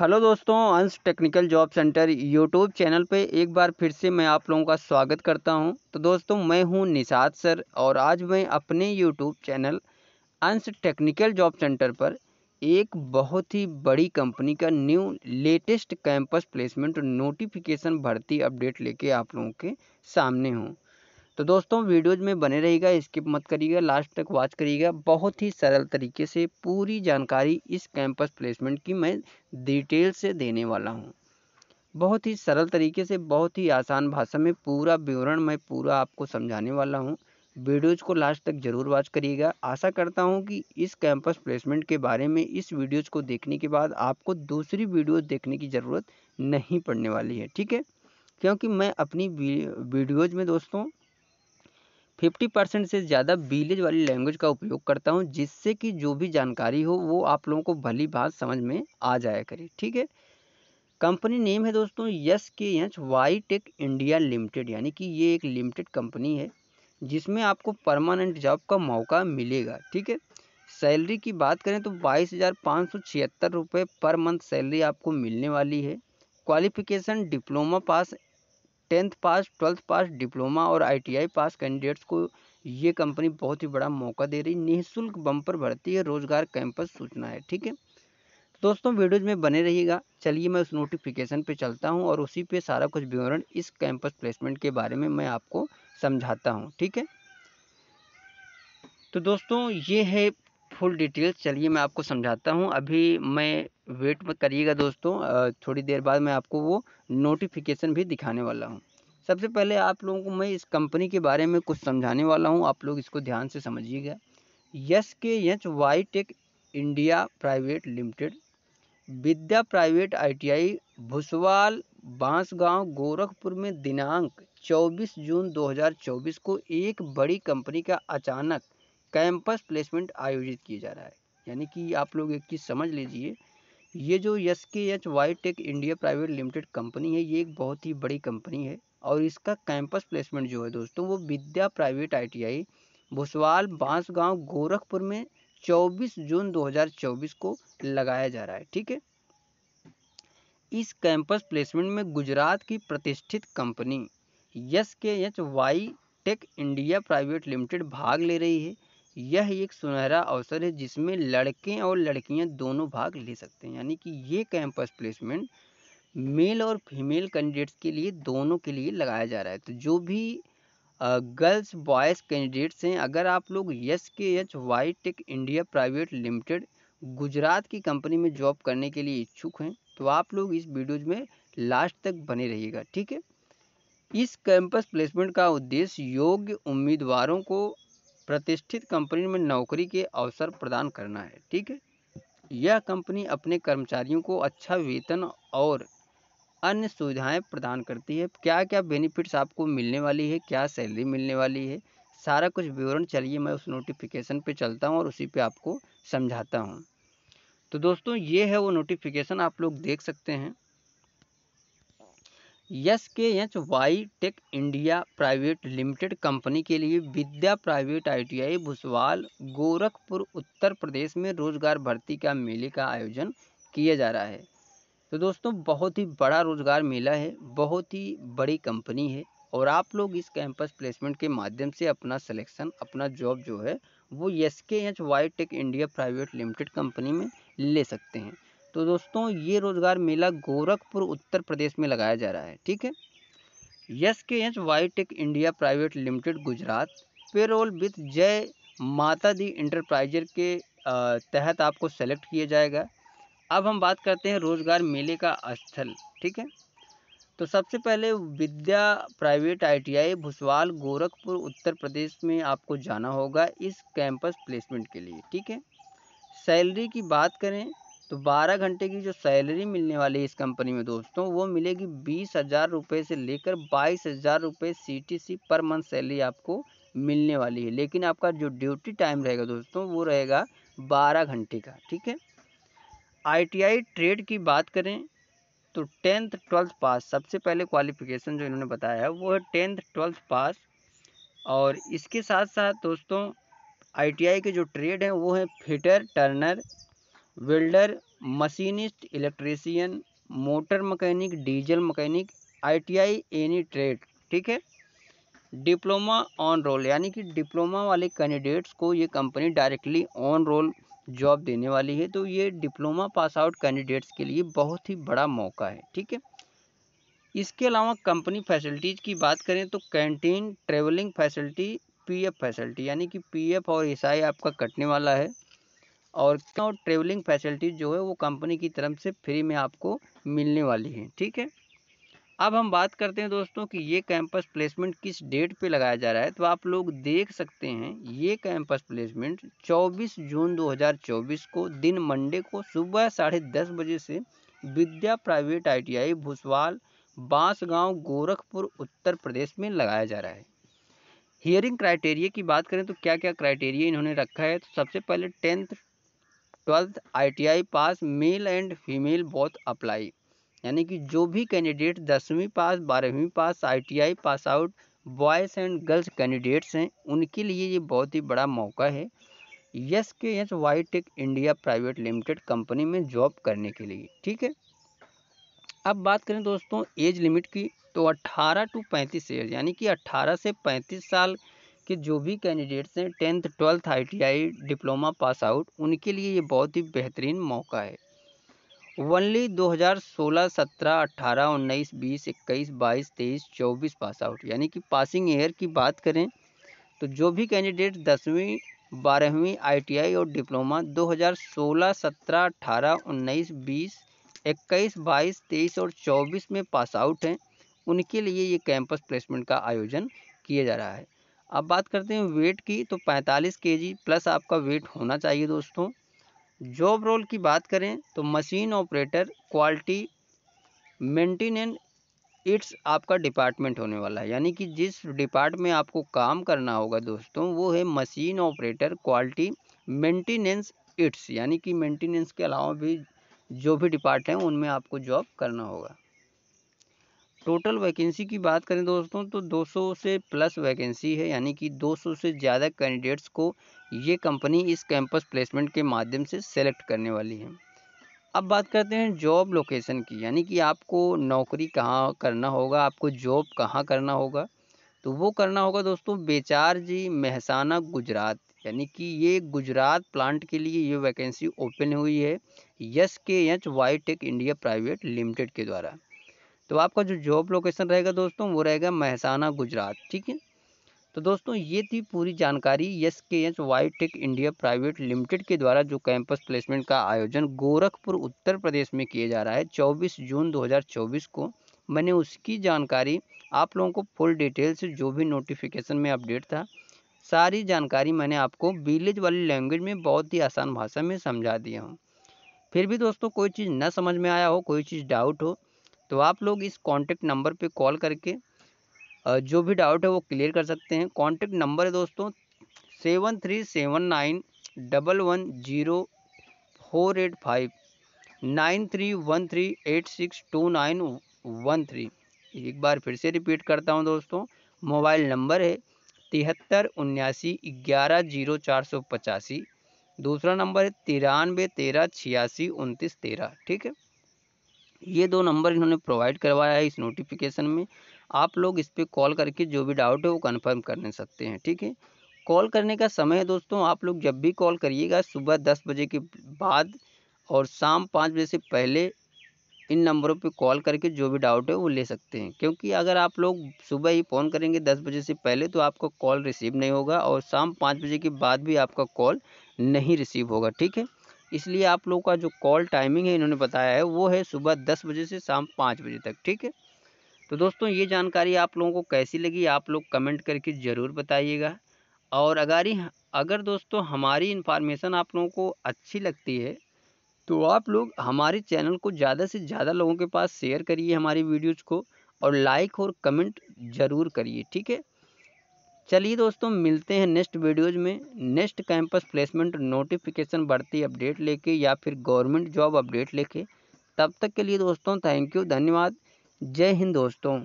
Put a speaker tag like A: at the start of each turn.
A: hello दोस्तों Ansh technical job centre YouTube channel पे एक बार फिर से मैं आप लोगों का स्वागत करता हूं तो दोस्तों मैं हूं निषाद सर और आज मैं अपने YouTube channel Ansh technical job centre पर एक बहुत ही बड़ी कंपनी का new latest campus placement notification भर्ती अपडेट लेके आप लोगों के सामने हूँ तो दोस्तों वीडियोज में बने रहिएगा स्किप मत करिएगा लास्ट तक वॉच करिएगा बहुत ही सरल तरीके से पूरी जानकारी इस कैंपस प्लेसमेंट की मैं डिटेल से देने वाला हूँ बहुत ही सरल तरीके से बहुत ही आसान भाषा में पूरा विवरण मैं पूरा आपको समझाने वाला हूँ वीडियोज़ को लास्ट तक ज़रूर वॉच करिएगा आशा करता हूँ कि इस कैंपस प्लेसमेंट के बारे में इस वीडियोज़ को देखने के बाद आपको दूसरी वीडियो देखने की ज़रूरत नहीं पड़ने वाली है ठीक है क्योंकि मैं अपनी वीडियोज़ में दोस्तों फिफ्टी परसेंट से ज़्यादा विलेज वाली लैंग्वेज का उपयोग करता हूँ जिससे कि जो भी जानकारी हो वो आप लोगों को भली बात समझ में आ जाया करे ठीक है कंपनी नेम है दोस्तों S K H Y take India Limited यानी कि ये एक लिमिटेड कंपनी है जिसमें आपको परमानेंट जॉब का मौका मिलेगा ठीक है सैलरी की बात करें तो बाईस हज़ार पाँच सौ छिहत्तर रुपये पर मंथ सैलरी आपको मिलने वाली है qualification diploma pass tenth pass twelfth pass diploma और आई पास कैंडिडेट्स को ये कंपनी बहुत ही बड़ा मौका दे रही निःशुल्क बम्पर भर्ती है रोजगार कैंपस सूचना है ठीक है दोस्तों वीडियोज में बने रहिएगा चलिए मैं उस नोटिफिकेशन पे चलता हूँ और उसी पे सारा कुछ विवरण इस कैंपस प्लेसमेंट के बारे में मैं आपको समझाता हूँ ठीक है तो दोस्तों ये है फुल डिटेल्स चलिए मैं आपको समझाता हूँ अभी मैं वेट करिएगा दोस्तों थोड़ी देर बाद मैं आपको वो नोटिफिकेशन भी दिखाने वाला हूँ सबसे पहले आप लोगों को मैं इस कंपनी के बारे में कुछ समझाने वाला हूँ आप लोग इसको ध्यान से समझिएगा S K H Y take India private Limited Vidya private ITI भुसवाल Bansgaon Gorakhpur में दिनांक 24 जून 2024 को एक बड़ी कंपनी का अचानक कैंपस प्लेसमेंट आयोजित किया जा रहा है यानी कि आप लोग एक चीज़ समझ लीजिए ये जो S K H Y take India private limited company है ये एक बहुत ही बड़ी कंपनी है और इसका कैंपस प्लेसमेंट जो है दोस्तों वो विद्या प्राइवेट आईटीआई भुसवाल बांसगांव गोरखपुर में 24 जून 2024 को लगाया जा रहा है ठीक है इस कैंपस प्लेसमेंट में गुजरात की प्रतिष्ठित company S K H Y take India private Limited भाग ले रही है यह एक सुनहरा अवसर है जिसमें लड़के और लड़कियां दोनों भाग ले सकते हैं यानी कि ये कैंपस प्लेसमेंट मेल और फीमेल कैंडिडेट्स के लिए दोनों के लिए लगाया जा रहा है तो जो भी गर्ल्स बॉयज़ कैंडिडेट्स हैं अगर आप लोग S K H Y take India private Limited Gujarat की कंपनी में जॉब करने के लिए इच्छुक हैं तो आप लोग इस वीडियोज में लास्ट तक बने रहिएगा ठीक है इस कैंपस प्लेसमेंट का उद्देश्य योग्य उम्मीदवारों को प्रतिष्ठित कंपनी में नौकरी के अवसर प्रदान करना है ठीक है यह कंपनी अपने कर्मचारियों को अच्छा वेतन और अन्य सुविधाएं प्रदान करती है क्या क्या बेनिफिट्स आपको मिलने वाली है क्या सैलरी मिलने वाली है सारा कुछ विवरण चलिए मैं उस नोटिफिकेशन पे चलता हूँ और उसी पे आपको समझाता हूँ तो दोस्तों ये है वो नोटिफिकेशन आप लोग देख सकते हैं S K H Y take India private limited company के लिए विद्या प्राइवेट आईटीआई भुसवाल गोरखपुर उत्तर प्रदेश में रोजगार भर्ती का मेले का आयोजन किया जा रहा है तो दोस्तों बहुत ही बड़ा रोजगार मेला है बहुत ही बड़ी कंपनी है और आप लोग इस कैंपस प्लेसमेंट के माध्यम से अपना सिलेक्शन अपना जॉब जो है वो S K H Y take India private limited company में ले सकते हैं तो दोस्तों ये रोज़गार मेला गोरखपुर उत्तर प्रदेश में लगाया जा रहा है ठीक है S K H Y take India private Limited Gujarat payroll with Jai Mata the enterpriser के तहत आपको सेलेक्ट किया जाएगा अब हम बात करते हैं रोज़गार मेले का स्थल ठीक है तो सबसे पहले विद्या प्राइवेट आईटीआई भुसवाल गोरखपुर उत्तर प्रदेश में आपको जाना होगा इस कैंपस प्लेसमेंट के लिए ठीक है सैलरी की बात करें तो बारह घंटे की जो सैलरी मिलने वाली है इस कंपनी में दोस्तों वो मिलेगी बीस हज़ार रुपये से लेकर बाईस हज़ार रुपये C T C per month salary आपको मिलने वाली है लेकिन आपका जो ड्यूटी टाइम रहेगा दोस्तों वो रहेगा बारह घंटे का ठीक है आईटीआई ट्रेड की बात करें तो टेंथ ट्वेल्थ पास सबसे पहले क्वालिफिकेशन जो इन्होंने बताया है वो है टेंथ ट्वेल्थ पास और इसके साथ साथ दोस्तों आईटीआई के जो ट्रेड हैं वो हैं fitter turner welder machinist electrician motor mechanic diesel mechanic ITI any trade ठीक है डिप्लोमा ऑन रोल यानी कि डिप्लोमा वाले कैंडिडेट्स को ये company directly on roll job देने वाली है तो ये डिप्लोमा पास आउट कैंडिडेट्स के लिए बहुत ही बड़ा मौका है ठीक है इसके अलावा कंपनी फैसिलिटीज़ की बात करें तो canteen travelling facility PF facility यानी कि पीएफ और ईसाई आपका कटने वाला है और क्यों ट्रेवलिंग फैसिलिटीज़ जो है वो कंपनी की तरफ से फ्री में आपको मिलने वाली है ठीक है अब हम बात करते हैं दोस्तों कि ये कैंपस प्लेसमेंट किस डेट पे लगाया जा रहा है तो आप लोग देख सकते हैं ये कैंपस प्लेसमेंट 24 जून 2024 को दिन मंडे को सुबह साढ़े दस बजे से विद्या प्राइवेट आईटीआई भुसवाल बांसगांव गोरखपुर उत्तर प्रदेश में लगाया जा रहा है हियरिंग क्राइटेरिया की बात करें तो क्या क्या क्राइटेरिया इन्होंने रखा है तो सबसे पहले tenth twelfth ITI pass male and female both apply यानी कि जो भी कैंडिडेट दसवीं पास बारहवीं pass ITI pass out boys and girls candidates हैं उनके लिए ये बहुत ही बड़ा मौका है S K S Y take India private limited company में जॉब करने के लिए ठीक है अब बात करें दोस्तों एज लिमिट की तो 18 टू 35 एज यानी कि 18 से 35 साल कि जो भी कैंडिडेट्स हैं tenth twelfth I diploma pass out उनके लिए ये बहुत ही बेहतरीन मौका है वनली 2016, 17, 18, 19, 20, 21, 22, 23, 24 पास आउट यानी कि पासिंग ईयर की बात करें तो जो भी कैंडिडेट दसवीं बारहवीं आईटीआई और डिप्लोमा 2016, 17, 18, 19, 20, 21, 22, 23 और 24 में पास आउट हैं उनके लिए ये कैंपस प्लेसमेंट का आयोजन किया जा रहा है अब बात करते हैं वेट की तो 45 के प्लस आपका वेट होना चाहिए दोस्तों जॉब रोल की बात करें तो machine operator quality maintenance its आपका डिपार्टमेंट होने वाला है यानी कि जिस डिपार्ट में आपको काम करना होगा दोस्तों वो है machine operator quality maintenance its यानी कि मेंटेनेंस के अलावा भी जो भी डिपार्ट हैं उनमें आपको जॉब करना होगा टोटल वैकेंसी की बात करें दोस्तों तो 200 से प्लस वैकेंसी है यानी कि 200 से ज़्यादा कैंडिडेट्स को ये कंपनी इस कैंपस प्लेसमेंट के माध्यम से सेलेक्ट करने वाली है अब बात करते हैं जॉब लोकेशन की यानी कि आपको नौकरी कहाँ करना होगा आपको जॉब कहाँ करना होगा तो वो करना होगा दोस्तों बेचार जी महसाना गुजरात यानी कि ये गुजरात प्लांट के लिए ये वैकेंसी ओपन हुई है S K H Y take India private limited के द्वारा तो आपका जो जॉब लोकेशन रहेगा दोस्तों वो रहेगा महसाना गुजरात ठीक है तो दोस्तों ये थी पूरी जानकारी S K H Y take India private limited के द्वारा जो कैंपस प्लेसमेंट का आयोजन गोरखपुर उत्तर प्रदेश में किया जा रहा है 24 जून 2024 को मैंने उसकी जानकारी आप लोगों को फुल डिटेल से जो भी नोटिफिकेशन में अपडेट था सारी जानकारी मैंने आपको विलेज वाली लैंग्वेज में बहुत ही आसान भाषा में समझा दिया हूँ फिर भी दोस्तों कोई चीज़ ना समझ में आया हो कोई चीज़ डाउट हो तो आप लोग इस कॉन्टेक्ट नंबर पर कॉल करके जो भी डाउट है वो क्लियर कर सकते हैं कॉन्टेक्ट नंबर है दोस्तों seven three seven nine double one zero four eight five nine three one three eight six two nine one three एक बार फिर से रिपीट करता हूं दोस्तों मोबाइल नंबर है तिहत्तर उन्यासी ग्यारह जीरो चार सौ पचासी दूसरा नंबर है तिरानवे तेरह छियासी उनतीस तेरह ठीक है ये दो नंबर इन्होंने प्रोवाइड करवाया है इस नोटिफिकेशन में आप लोग इस पर कॉल करके जो भी डाउट है वो कन्फर्म कर ले सकते हैं ठीक है कॉल करने का समय है दोस्तों आप लोग जब भी कॉल करिएगा सुबह दस बजे के बाद और शाम पाँच बजे से पहले इन नंबरों पे कॉल करके जो भी डाउट है वो ले सकते हैं क्योंकि अगर आप लोग सुबह ही फ़ोन करेंगे दस बजे से पहले तो आपका कॉल रिसीव नहीं होगा और शाम पाँच बजे के बाद भी आपका कॉल नहीं रिसीव होगा ठीक है इसलिए आप लोगों का जो कॉल टाइमिंग है इन्होंने बताया है वो है सुबह दस बजे से शाम पाँच बजे तक ठीक है तो दोस्तों ये जानकारी आप लोगों को कैसी लगी आप लोग कमेंट करके ज़रूर बताइएगा और अगर अगर दोस्तों हमारी इन्फॉर्मेशन आप लोगों को अच्छी लगती है तो आप लोग हमारे चैनल को ज़्यादा से ज़्यादा लोगों के पास शेयर करिए हमारी वीडियोज़ को और लाइक और कमेंट ज़रूर करिए ठीक है चलिए दोस्तों मिलते हैं नेक्स्ट वीडियोज़ में नेक्स्ट कैंपस प्लेसमेंट नोटिफिकेशन बढ़ती अपडेट लेके या फिर गवर्नमेंट जॉब अपडेट लेके तब तक के लिए दोस्तों थैंक यू धन्यवाद जय हिंद दोस्तों